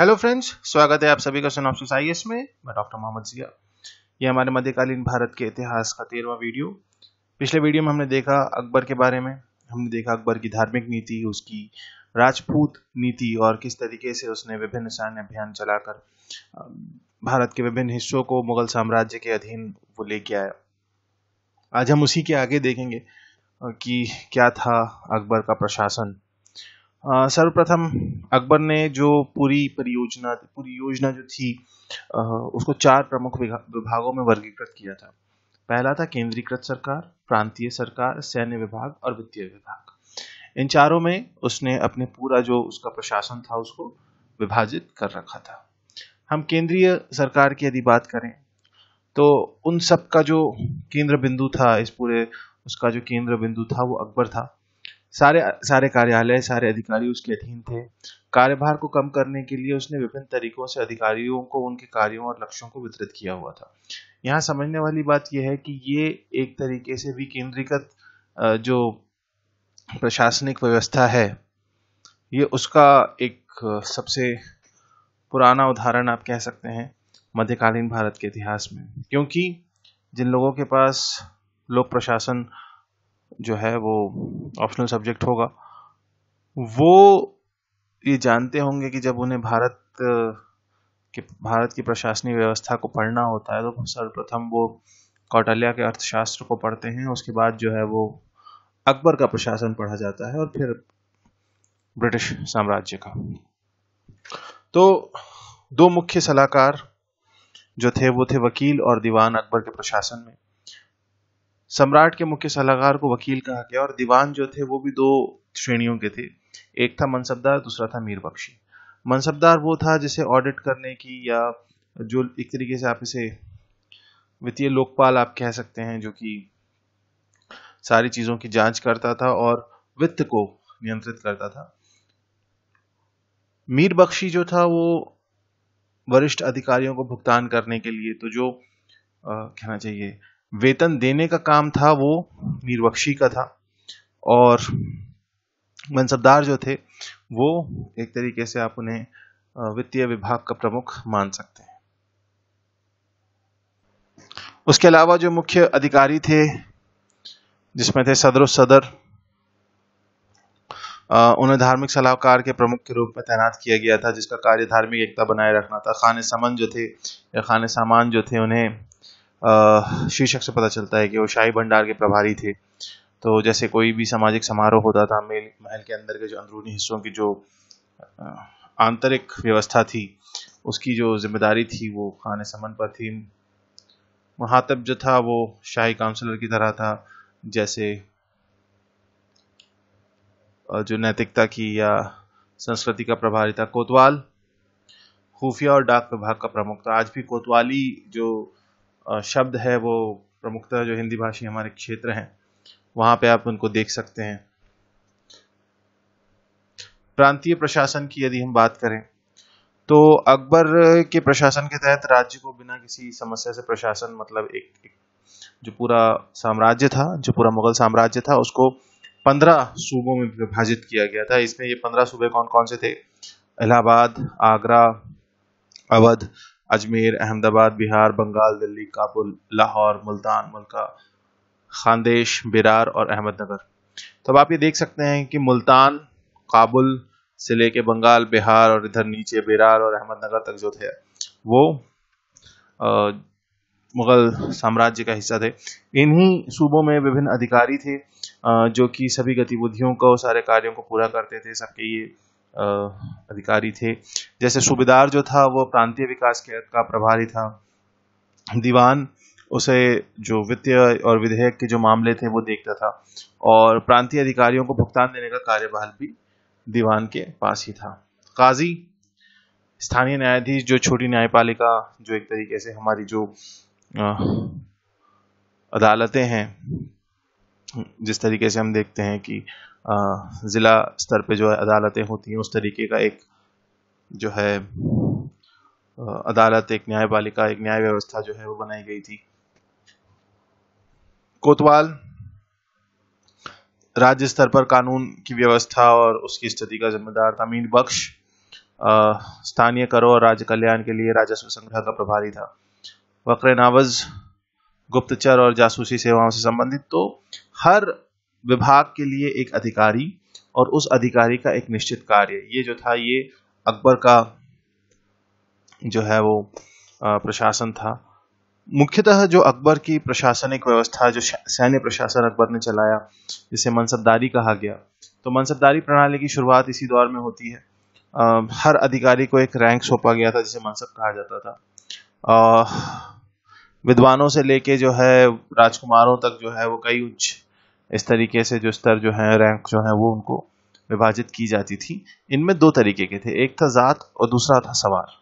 Hello friends स्वागत है आप सभी का सोनापसिस आई में मैं डॉक्टर मोहम्मद जिया ये हमारे मध्यकालीन भारत के इतिहास का तेरहवा वीडियो पिछले वीडियो में हमने देखा अकबर के बारे में हमने देखा अकबर की धार्मिक नीति उसकी राजपूत नीति और किस तरीके से उसने विभिन्न सैन्य अभियान चलाकर भारत के विभिन्न हिस्सों को मुगल साम्राज्य के अधीन वो लेके आया आज हम उसी के आगे देखेंगे कि क्या था अकबर का प्रशासन सर्वप्रथम अकबर ने जो पूरी परियोजना पूरी योजना जो थी आ, उसको चार प्रमुख विभागों में वर्गीकृत किया था पहला था केंद्रीकृत सरकार प्रांतीय सरकार सैन्य विभाग और वित्तीय विभाग इन चारों में उसने अपने पूरा जो उसका प्रशासन था उसको विभाजित कर रखा था हम केंद्रीय सरकार की यदि बात करें तो उन सब का जो केंद्र बिंदु था इस पूरे उसका जो केंद्र बिंदु था वो अकबर था सारे सारे कार्यालय सारे अधिकारी उसके अधीन थे कार्यभार को कम करने के लिए उसने विभिन्न तरीकों से अधिकारियों को उनके कार्यों और लक्ष्यों को वितरित किया हुआ था यहाँ समझने वाली बात यह है कि ये एक तरीके से विकेंद्रीकृत जो प्रशासनिक व्यवस्था है ये उसका एक सबसे पुराना उदाहरण आप कह सकते हैं मध्यकालीन भारत के इतिहास में क्योंकि जिन लोगों के पास लोक प्रशासन जो है वो ऑप्शनल सब्जेक्ट होगा वो ये जानते होंगे कि जब उन्हें भारत के भारत की प्रशासनिक व्यवस्था को पढ़ना होता है तो सर्वप्रथम वो कौटल्या के अर्थशास्त्र को पढ़ते हैं उसके बाद जो है वो अकबर का प्रशासन पढ़ा जाता है और फिर ब्रिटिश साम्राज्य का तो दो मुख्य सलाहकार जो थे वो थे वकील और दीवान अकबर के प्रशासन में सम्राट के मुख्य सलाहकार को वकील कहा गया और दीवान जो थे वो भी दो श्रेणियों के थे एक था मनसबदार दूसरा था मीर बख्शी मनसबदार वो था जिसे ऑडिट करने की या जो एक तरीके से आप इसे वित्तीय लोकपाल आप कह सकते हैं जो कि सारी चीजों की जांच करता था और वित्त को नियंत्रित करता था मीर बख्शी जो था वो वरिष्ठ अधिकारियों को भुगतान करने के लिए तो जो आ, कहना चाहिए वेतन देने का काम था वो मीरबख्शी का था और मनसबदार जो थे वो एक तरीके से आप उन्हें वित्तीय विभाग का प्रमुख मान सकते हैं उसके अलावा जो मुख्य अधिकारी थे जिसमें थे सदर सदर उन्हें धार्मिक सलाहकार के प्रमुख के रूप में तैनात किया गया था जिसका कार्य धार्मिक एकता बनाए रखना था खाने समन जो थे या खाने सामान जो थे उन्हें शीर्षक से पता चलता है कि वो शाही भंडार के प्रभारी थे तो जैसे कोई भी सामाजिक समारोह होता था मेल महल के अंदर के जो अंदरूनी हिस्सों की जो आंतरिक व्यवस्था थी उसकी जो जिम्मेदारी थी वो खान समन पर थी महातब जो था वो शाही काउंसलर की तरह था जैसे जो नैतिकता की या संस्कृति का प्रभारी था कोतवाल खुफिया और डाक विभाग का प्रमुख था आज भी कोतवाली जो शब्द है वो प्रमुखतः जो हिंदी भाषी हमारे क्षेत्र हैं वहां पे आप उनको देख सकते हैं प्रांतीय प्रशासन की यदि हम बात करें तो अकबर के प्रशासन के तहत राज्य को बिना किसी समस्या से प्रशासन मतलब एक, एक जो पूरा साम्राज्य था जो पूरा मुगल साम्राज्य था उसको पंद्रह सूबों में विभाजित किया गया था इसमें ये पंद्रह सूबे कौन कौन से थे इलाहाबाद आगरा अवध अजमेर अहमदाबाद बिहार बंगाल दिल्ली काबुल लाहौर मुल्तान मलका खानदेश बिरार और अहमदनगर तो अब आप ये देख सकते हैं कि मुल्तान काबुल से लेके बंगाल बिहार और इधर नीचे बिरार और अहमदनगर तक जो थे वो आ, मुगल साम्राज्य का हिस्सा थे इन्हीं सूबों में विभिन्न अधिकारी थे जो कि सभी गतिविधियों को सारे कार्यों को पूरा करते थे सबके ये अधिकारी थे जैसे सूबेदार जो था वो प्रांतीय विकास का प्रभारी था दीवान उसे जो वित्तीय और विधेयक के जो मामले थे वो देखता था और प्रांतीय अधिकारियों को भुगतान देने का कार्यभार भी दीवान के पास ही था काजी स्थानीय न्यायाधीश जो छोटी न्यायपालिका जो एक तरीके से हमारी जो अदालतें हैं जिस तरीके से हम देखते हैं कि ज़िला स्तर पे जो है अदालतें होती हैं उस तरीके का एक जो है अदालत एक न्यायपालिका एक न्याय व्यवस्था जो है वो बनाई गई थी कोतवाल राज्य स्तर पर कानून की व्यवस्था और उसकी स्थिति का जिम्मेदार था मीन बख्श स्थानीय करो और राज्य कल्याण के लिए राजस्व संग्रह का प्रभारी था वक्र नावज गुप्तचर और जासूसी सेवाओं से संबंधित तो हर विभाग के लिए एक अधिकारी और उस अधिकारी का एक निश्चित कार्य ये जो था ये अकबर का जो है वो प्रशासन था मुख्यतः जो अकबर की प्रशासनिक व्यवस्था जो सैन्य प्रशासन अकबर ने चलाया जिसे मनसबदारी कहा गया तो मनसबदारी प्रणाली की शुरुआत इसी दौर में होती है आ, हर अधिकारी को एक रैंक सौंपा गया था जिसे मनसब कहा जाता था आ, विद्वानों से लेके जो है राजकुमारों तक जो है वो कई उच्च इस तरीके से जो स्तर जो है रैंक जो है वो उनको विभाजित की जाती थी इनमें दो तरीके के थे एक था जात और दूसरा था सवार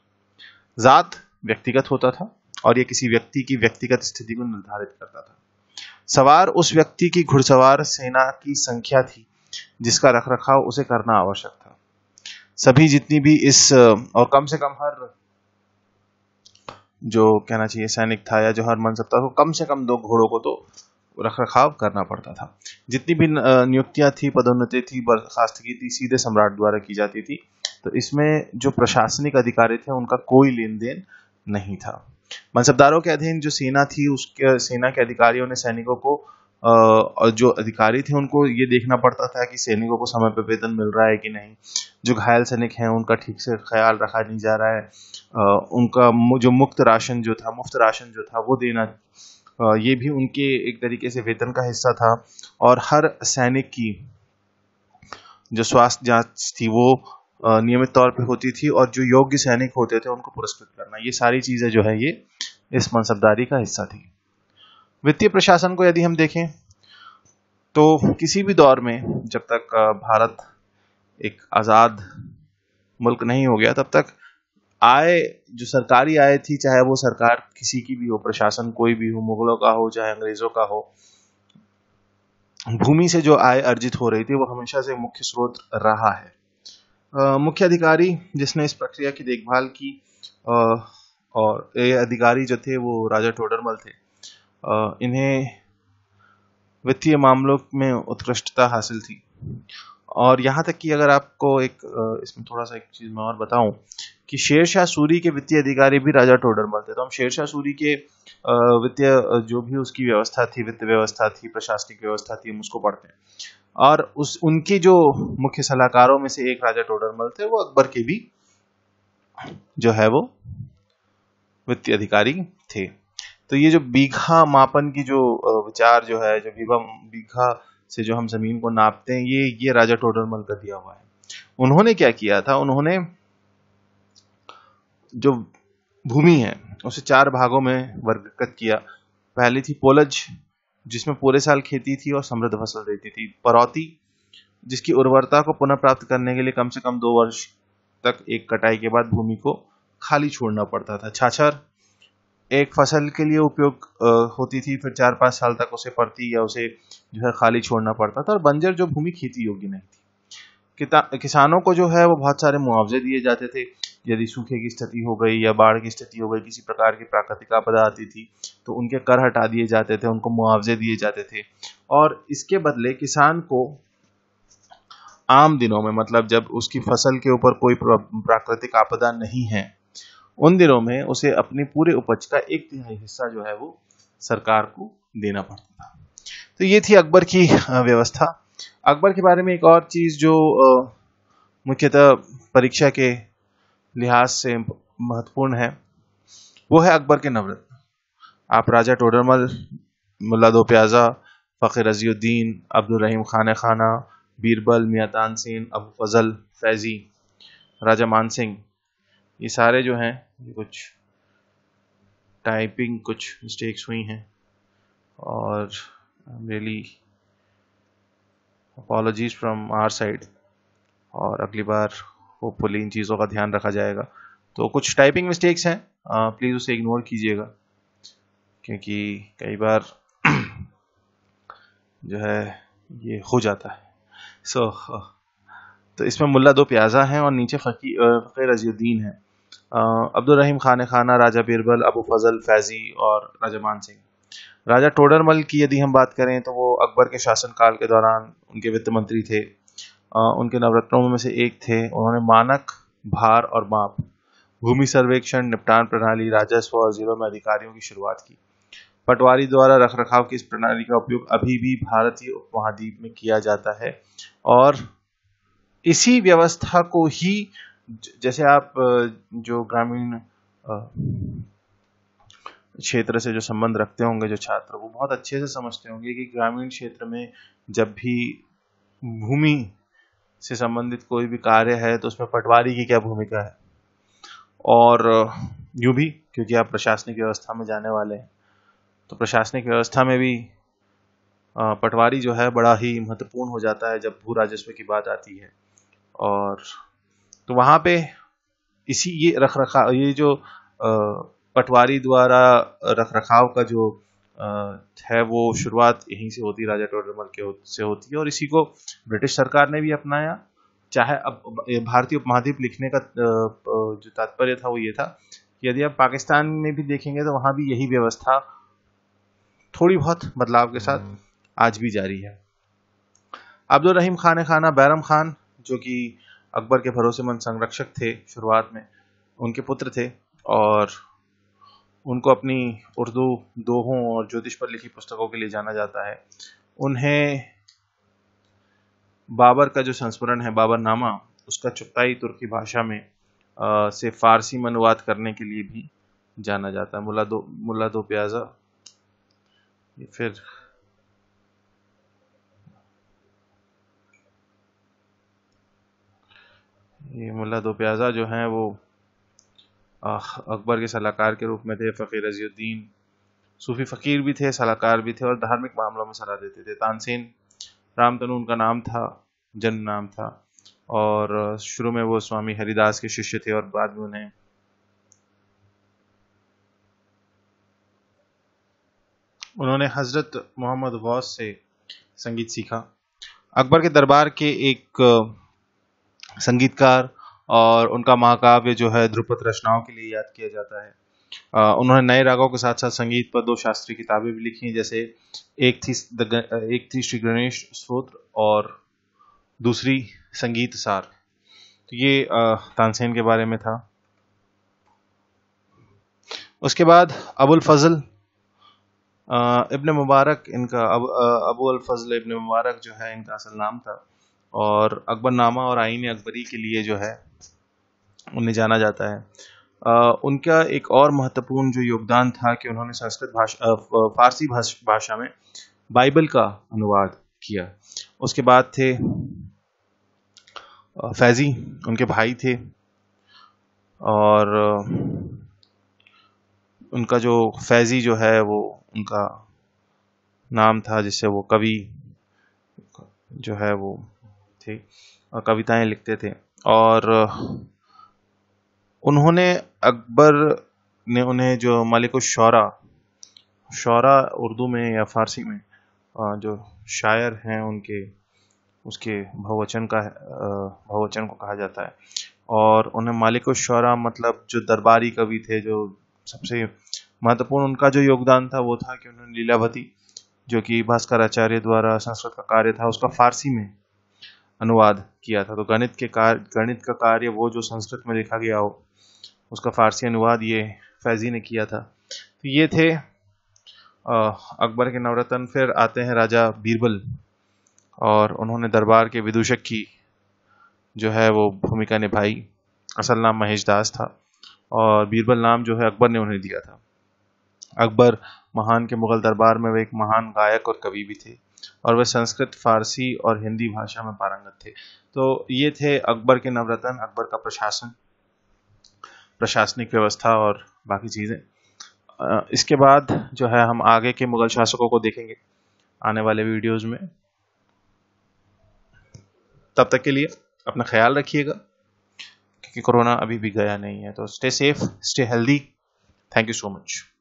जात व्यक्तिगत होता था और ये किसी व्यक्ति की व्यक्तिगत स्थिति को निर्धारित करता था सवार उस व्यक्ति की घुड़सवार सेना की संख्या थी जिसका रख रखाव उसे करना आवश्यक था सभी जितनी भी इस और कम से कम हर जो कहना चाहिए सैनिक था या जो हर मन सकता था कम से कम दो घोड़ों को तो रख रखाव करना पड़ता था जितनी भी नियुक्तियां थी पदोन्नति थी बर्खास्तगी थी सीधे सम्राट द्वारा की जाती थी तो इसमें जो प्रशासनिक अधिकारी थे उनका कोई लेन देन नहीं था मनसबदारों के अधीन जो सेना थी उसके सेना के अधिकारियों ने सैनिकों को और जो अधिकारी थे उनको ये देखना पड़ता था कि सैनिकों को समय पर वेतन मिल रहा है कि नहीं जो घायल सैनिक हैं उनका ठीक से ख्याल रखा नहीं जा रहा है उनका जो मुक्त राशन जो था मुफ्त राशन जो था वो देना ये भी उनके एक तरीके से वेतन का हिस्सा था और हर सैनिक की जो स्वास्थ्य जांच थी वो नियमित तौर पे होती थी और जो योग्य सैनिक होते थे उनको पुरस्कृत करना ये सारी चीज़ें जो है ये इस मनसबदारी का हिस्सा थी वित्तीय प्रशासन को यदि हम देखें तो किसी भी दौर में जब तक भारत एक आज़ाद मुल्क नहीं हो गया तब तक आय जो सरकारी आय थी चाहे वो सरकार किसी की भी हो प्रशासन कोई भी हो मुगलों का हो चाहे अंग्रेजों का हो भूमि से जो आय अर्जित हो रही थी वो हमेशा से मुख्य स्रोत रहा है मुख्य अधिकारी जिसने इस प्रक्रिया की देखभाल की आ, और ये अधिकारी जो थे वो राजा टोडरमल थे आ, इन्हें वित्तीय मामलों में उत्कृष्टता हासिल थी और यहाँ तक कि अगर आपको एक इसमें थोड़ा सा एक चीज़ मैं और बताऊं कि शेरशाह सूरी के वित्तीय अधिकारी भी राजा टोडरमल थे तो हम शेरशाह सूरी के वित्तीय जो भी उसकी व्यवस्था थी वित्त व्यवस्था थी प्रशासनिक व्यवस्था थी हम उसको पढ़ते हैं और उस उनके जो मुख्य सलाहकारों में से एक राजा टोडरमल थे वो अकबर के भी जो है वो वित्तीय अधिकारी थे तो ये जो बीघा मापन की जो विचार जो है जो बीघा से जो हम जमीन को नापते हैं ये ये राजा टोडरमल का दिया हुआ है उन्होंने क्या किया था उन्होंने जो भूमि है उसे चार भागों में वर्गीकृत किया पहली थी पोलज जिसमें पूरे साल खेती थी और समृद्ध फसल देती थी परौती जिसकी उर्वरता को पुनः प्राप्त करने के लिए कम से कम दो वर्ष तक एक कटाई के बाद भूमि को खाली छोड़ना पड़ता था छाछर एक फसल के लिए उपयोग होती थी फिर चार पाँच साल तक उसे पड़ती या उसे जो है खाली छोड़ना पड़ता था और बंजर जो भूमि खेती योग्य नहीं थी किसानों को जो है वो बहुत सारे मुआवजे दिए जाते थे यदि सूखे की स्थिति हो गई या बाढ़ की स्थिति हो गई किसी प्रकार की प्राकृतिक आपदा आती थी तो उनके कर हटा दिए जाते थे उनको मुआवजे दिए जाते थे और इसके बदले किसान को आम दिनों में मतलब जब उसकी फसल के ऊपर कोई प्राकृतिक आपदा नहीं है उन दिनों में उसे अपने पूरे उपज का एक तिहाई हिस्सा जो है वो सरकार को देना पड़ता था तो ये थी अकबर की व्यवस्था अकबर के बारे में एक और चीज जो मुख्यतः परीक्षा के लिहाज से महत्वपूर्ण है वो है अकबर के नवरत्न आप राजा टोडरमल मुल्ला दो प्याजा फ़कर रजीउद्दीन रहीम खान खाना बीरबल मियाँ सिंह अबू फजल फैज़ी राजा मान सिंह ये सारे जो हैं कुछ टाइपिंग कुछ मिस्टेक्स हुई हैं और really apologies from our side और अगली बार होपफुली इन चीज़ों का ध्यान रखा जाएगा तो कुछ टाइपिंग मिस्टेक्स हैं प्लीज़ उसे इग्नोर कीजिएगा क्योंकि कई बार जो है ये हो जाता है सो so, तो इसमें मुल्ला दो प्याजा हैं और नीचे फ़कीर फ़कीर अजीउद्दीन है अब्दुल रहीम खान खाना राजा बीरबल अबू फजल फैज़ी और राजा मान सिंह राजा टोडरमल की यदि हम बात करें तो वो अकबर के शासनकाल के दौरान उनके वित्त मंत्री थे उनके नवरत्नों में से एक थे उन्होंने मानक भार और माप भूमि सर्वेक्षण निपटान प्रणाली राजस्व और जिलों में अधिकारियों की शुरुआत की पटवारी द्वारा रख रखाव की इस प्रणाली का उपयोग अभी भी भारतीय उपमहाद्वीप में किया जाता है और इसी व्यवस्था को ही जैसे आप जो ग्रामीण क्षेत्र से जो संबंध रखते होंगे जो छात्र वो बहुत अच्छे से समझते होंगे कि ग्रामीण क्षेत्र में जब भी भूमि से संबंधित कोई भी कार्य है तो उसमें पटवारी की क्या भूमिका है और यू भी क्योंकि आप प्रशासनिक व्यवस्था में जाने वाले हैं तो प्रशासनिक व्यवस्था में भी पटवारी जो है बड़ा ही महत्वपूर्ण हो जाता है जब भू राजस्व की बात आती है और तो वहां पे इसी ये रख रखाव ये जो पटवारी द्वारा रख रखाव का जो है वो शुरुआत यहीं से होती राजा टोडरमल के से होती है और इसी को ब्रिटिश सरकार ने भी अपनाया चाहे अब भारतीय उपमहाद्वीप लिखने का जो तात्पर्य था वो ये था कि यदि आप पाकिस्तान में भी देखेंगे तो वहां भी यही व्यवस्था थोड़ी बहुत बदलाव के साथ हम्म। आज भी जारी है अब्दुल रहीम खान खाना बैरम खान जो कि अकबर के भरोसेमंद संरक्षक थे शुरुआत में उनके पुत्र थे और उनको अपनी उर्दू दोहों और ज्योतिष पर लिखी पुस्तकों के लिए जाना जाता है उन्हें बाबर का जो संस्मरण है बाबर नामा उसका चुपताई तुर्की भाषा में आ, से फारसी में अनुवाद करने के लिए भी जाना जाता है मुला दो मुला दो प्याजा फिर ये मुल्ला दो प्याज़ा जो हैं वो अकबर के सलाहकार के रूप में थे फ़कीर रजीउद्दीन सूफ़ी फ़कीर भी थे सलाहकार भी थे और धार्मिक मामलों में सलाह देते थे तानसेन राम रामतनु उनका नाम था जन्म नाम था और शुरू में वो स्वामी हरिदास के शिष्य थे और बाद में उन्हें उन्होंने हज़रत मोहम्मद गौस से संगीत सीखा अकबर के दरबार के एक संगीतकार और उनका महाकाव्य जो है ध्रुपद रचनाओं के लिए याद किया जाता है उन्होंने नए रागों के साथ साथ संगीत पर दो शास्त्रीय किताबें भी लिखी हैं जैसे एक थी एक थी श्री गणेश स्त्रोत्र और दूसरी संगीत सार तो ये तानसेन के बारे में था उसके बाद अबुल फजल इब्न मुबारक इनका अब अबू अल फजल इब्न मुबारक जो है इनका असल नाम था और अकबरनामा और आइन अकबरी के लिए जो है उन्हें जाना जाता है आ, उनका एक और महत्वपूर्ण जो योगदान था कि उन्होंने संस्कृत भाषा फारसी भाषा में बाइबल का अनुवाद किया उसके बाद थे फैजी उनके भाई थे और उनका जो फैजी जो है वो उनका नाम था जिससे वो कवि जो है वो थे कविताएं लिखते थे और उन्होंने अकबर ने उन्हें जो मलिक शौरा शौरा उर्दू में या फारसी में जो शायर हैं उनके उसके बहुवचन का भवचन को कहा जाता है और उन्हें मालिक शौरा मतलब जो दरबारी कवि थे जो सबसे महत्वपूर्ण उनका जो योगदान था वो था कि उन्होंने लीलावती जो कि भास्कराचार्य द्वारा संस्कृत का कार्य था उसका फारसी में अनुवाद किया था तो गणित के कार्य गणित का कार्य वो जो संस्कृत में लिखा गया हो उसका फारसी अनुवाद ये फैजी ने किया था तो ये थे अकबर के नवरत्न फिर आते हैं राजा बीरबल और उन्होंने दरबार के विदूषक की जो है वो भूमिका निभाई असल नाम महेश दास था और बीरबल नाम जो है अकबर ने उन्हें दिया था अकबर महान के मुगल दरबार में वे एक महान गायक और कवि भी थे और वे संस्कृत फारसी और हिंदी भाषा में पारंगत थे तो ये थे अकबर के नवरत्न अकबर का प्रशासन प्रशासनिक व्यवस्था और बाकी चीज़ें इसके बाद जो है हम आगे के मुगल शासकों को देखेंगे आने वाले वीडियोस में तब तक के लिए अपना ख्याल रखिएगा क्योंकि कोरोना अभी भी गया नहीं है तो stay safe stay healthy thank you so much